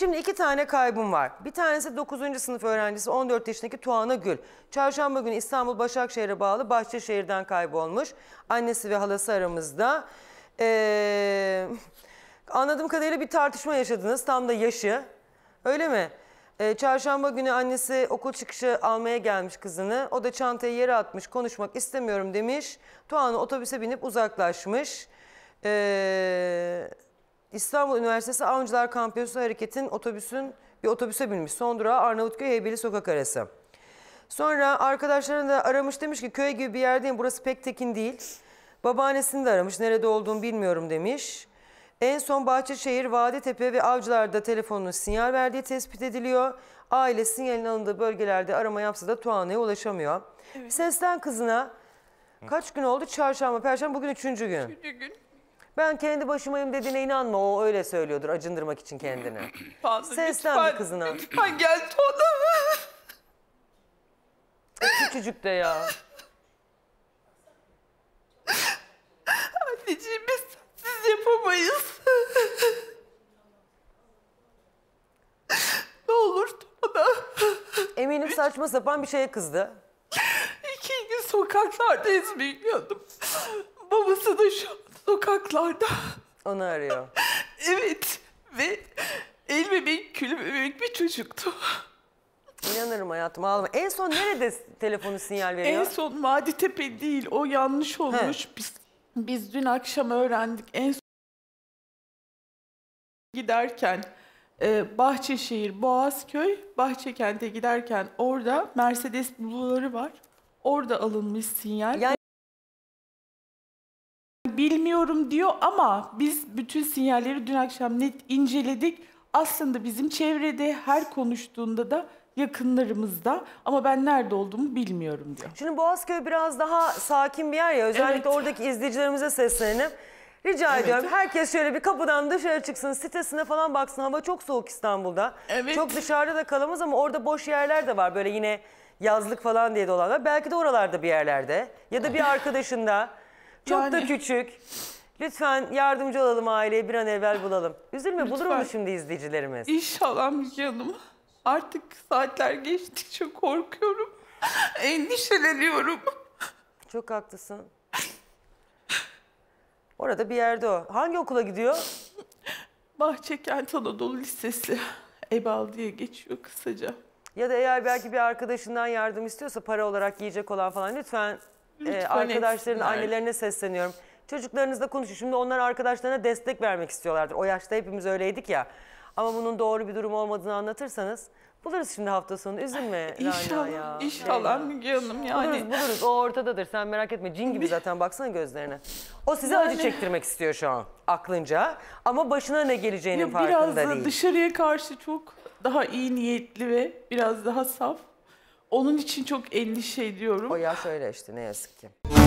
Şimdi iki tane kaybım var. Bir tanesi 9. sınıf öğrencisi 14 yaşındaki Tuana Gül. Çarşamba günü İstanbul Başakşehir'e bağlı Bahçeşehir'den kaybolmuş. Annesi ve halası aramızda. Ee, anladığım kadarıyla bir tartışma yaşadınız. Tam da yaşı. Öyle mi? Ee, çarşamba günü annesi okul çıkışı almaya gelmiş kızını. O da çantayı yere atmış. Konuşmak istemiyorum demiş. Tuana otobüse binip uzaklaşmış. Eee... İstanbul Üniversitesi Avcılar Kampüsü Hareket'in otobüsün bir otobüse binmiş. Son durağı Arnavutköy Heybeli Sokak arası. Sonra arkadaşlarını da aramış demiş ki köy gibi bir yerdeyim burası pek tekin değil. Babaannesini de aramış nerede olduğunu bilmiyorum demiş. En son Bahçeşehir, Vadetepe ve Avcılar'da telefonun sinyal verdiği tespit ediliyor. Aile sinyalin alındığı bölgelerde arama yapsa da Tuana'ya ulaşamıyor. Evet. Seslen kızına kaç gün oldu? Çarşamba, perşembe bugün üçüncü gün. Üçüncü gün. Ben kendi başımayım dediğine inanma. O öyle söylüyordur acındırmak için kendini. Fazla Seslen bir kızına. Lütfen gel Tona. Küçücük de ya. Anneciğim biz siz yapamayız. ne olur Tona. Eminim saçma sapan bir şeye kızdı. İki gün sokaklarda bilmiyordum. Babası da şu sokaklarda. Onu arıyor. evet ve el bebek, kül bebek bir çocuktu. İnanırım hayatım ağlama. En son nerede telefonu sinyal veriyor? En son Maditepe değil o yanlış olmuş. Biz, biz dün akşam öğrendik en son giderken e, Bahçeşehir, Boğazköy, Bahçekent'e giderken orada Mercedes bulvarı var. Orada alınmış sinyal. Yani bilmiyorum diyor ama biz bütün sinyalleri dün akşam net inceledik. Aslında bizim çevrede her konuştuğunda da yakınlarımızda ama ben nerede olduğumu bilmiyorum diyor. Şimdi Boğazköy biraz daha sakin bir yer ya özellikle evet. oradaki izleyicilerimize seslenelim. Rica evet. ediyorum herkes şöyle bir kapıdan dışarı çıksın sitesine falan baksın hava çok soğuk İstanbul'da. Evet. Çok dışarıda da kalamaz ama orada boş yerler de var böyle yine yazlık falan diye dolanlar. Belki de oralarda bir yerlerde ya da bir arkadaşında çok yani... da küçük. Lütfen yardımcı olalım aileye bir an evvel bulalım. Üzülme Lütfen. bulur mu şimdi izleyicilerimiz? İnşallah Müge Artık saatler geçtikçe korkuyorum. Endişeleniyorum. Çok haklısın. Orada bir yerde o. Hangi okula gidiyor? Bahçekent Anadolu Lisesi. Ebal diye geçiyor kısaca. Ya da eğer belki bir arkadaşından yardım istiyorsa para olarak yiyecek olan falan lütfen e, arkadaşların etsinler. annelerine sesleniyorum. Çocuklarınızla konuşun. Şimdi onlar arkadaşlarına destek vermek istiyorlardır. O yaşta hepimiz öyleydik ya. Ama bunun doğru bir durum olmadığını anlatırsanız buluruz şimdi hafta sonu. Üzülme İnşallah, İnşallah Müge Hanım yani. Buluruz buluruz. O ortadadır. Sen merak etme. Cin gibi zaten baksana gözlerine. O size yani... acı çektirmek istiyor şu an aklınca. Ama başına ne geleceğinin ya farkında biraz değil. Biraz dışarıya karşı çok daha iyi niyetli ve biraz daha saf. Onun için çok endişe ediyorum. O ya öyle işte ne yazık ki.